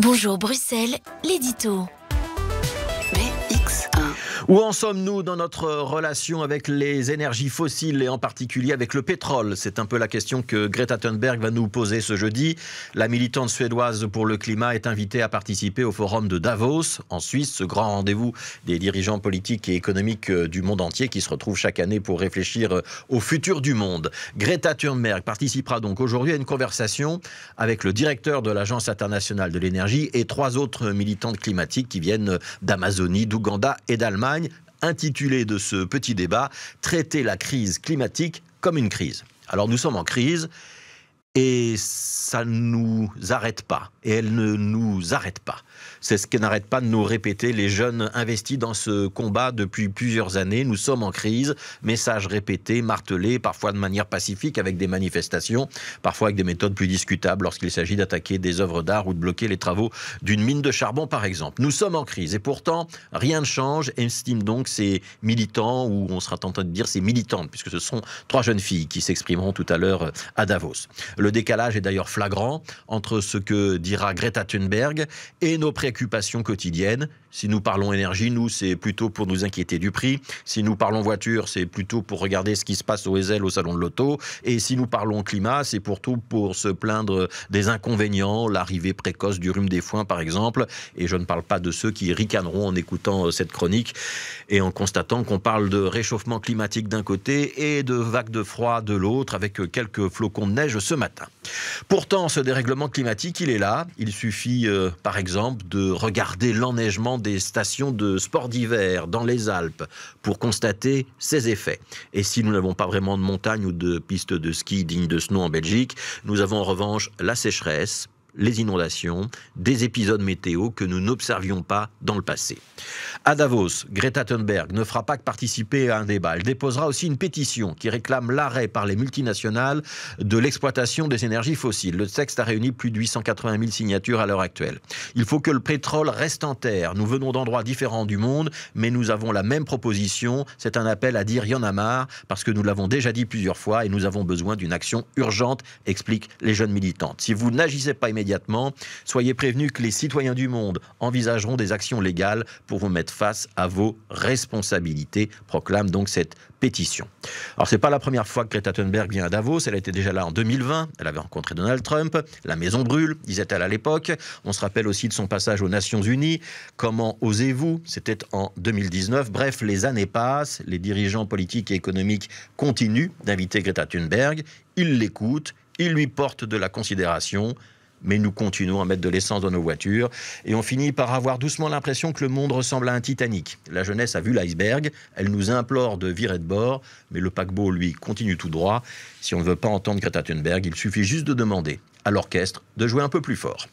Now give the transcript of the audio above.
Bonjour Bruxelles, l'édito. Où en sommes-nous dans notre relation avec les énergies fossiles et en particulier avec le pétrole C'est un peu la question que Greta Thunberg va nous poser ce jeudi. La militante suédoise pour le climat est invitée à participer au forum de Davos en Suisse, ce grand rendez-vous des dirigeants politiques et économiques euh, du monde entier qui se retrouvent chaque année pour réfléchir euh, au futur du monde. Greta Thunberg participera donc aujourd'hui à une conversation avec le directeur de l'Agence internationale de l'énergie et trois autres militantes climatiques qui viennent euh, d'Amazonie, d'Ouganda et d'Allemagne intitulé de ce petit débat Traiter la crise climatique comme une crise. Alors nous sommes en crise, et ça ne nous arrête pas. Et elle ne nous arrête pas. C'est ce qui n'arrête pas de nous répéter les jeunes investis dans ce combat depuis plusieurs années. Nous sommes en crise. Messages répétés, martelés, parfois de manière pacifique avec des manifestations, parfois avec des méthodes plus discutables lorsqu'il s'agit d'attaquer des œuvres d'art ou de bloquer les travaux d'une mine de charbon, par exemple. Nous sommes en crise et pourtant rien ne change. Estiment donc ces militants, ou on sera tenté de dire ces militantes, puisque ce sont trois jeunes filles qui s'exprimeront tout à l'heure euh, à Davos. Le le décalage est d'ailleurs flagrant entre ce que dira Greta Thunberg et nos préoccupations quotidiennes. Si nous parlons énergie, nous, c'est plutôt pour nous inquiéter du prix. Si nous parlons voiture, c'est plutôt pour regarder ce qui se passe au Ezel, au salon de l'auto. Et si nous parlons climat, c'est tout pour se plaindre des inconvénients, l'arrivée précoce du rhume des foins, par exemple. Et je ne parle pas de ceux qui ricaneront en écoutant euh, cette chronique et en constatant qu'on parle de réchauffement climatique d'un côté et de vagues de froid de l'autre, avec euh, quelques flocons de neige ce matin. Pourtant, ce dérèglement climatique, il est là. Il suffit, euh, par exemple, de regarder l'enneigement des stations de sports d'hiver dans les Alpes pour constater ses effets. Et si nous n'avons pas vraiment de montagne ou de pistes de ski dignes de ce nom en Belgique, nous avons en revanche la sécheresse, les inondations, des épisodes météo que nous n'observions pas dans le passé. À Davos, Greta Thunberg ne fera pas que participer à un débat. Elle déposera aussi une pétition qui réclame l'arrêt par les multinationales de l'exploitation des énergies fossiles. Le texte a réuni plus de 880 000 signatures à l'heure actuelle. Il faut que le pétrole reste en terre. Nous venons d'endroits différents du monde, mais nous avons la même proposition. C'est un appel à dire y en a marre, parce que nous l'avons déjà dit plusieurs fois et nous avons besoin d'une action urgente, expliquent les jeunes militantes. Si vous n'agissez pas immédiatement, immédiatement. Soyez prévenus que les citoyens du monde envisageront des actions légales pour vous mettre face à vos responsabilités, proclame donc cette pétition. Alors n'est pas la première fois que Greta Thunberg vient à Davos, elle était déjà là en 2020, elle avait rencontré Donald Trump, la maison brûle, disait-elle à l'époque. On se rappelle aussi de son passage aux Nations Unies, comment osez-vous C'était en 2019. Bref, les années passent, les dirigeants politiques et économiques continuent d'inviter Greta Thunberg, ils l'écoutent, ils lui portent de la considération, mais nous continuons à mettre de l'essence dans nos voitures et on finit par avoir doucement l'impression que le monde ressemble à un Titanic. La jeunesse a vu l'iceberg, elle nous implore de virer de bord, mais le paquebot, lui, continue tout droit. Si on ne veut pas entendre Greta Thunberg, il suffit juste de demander à l'orchestre de jouer un peu plus fort.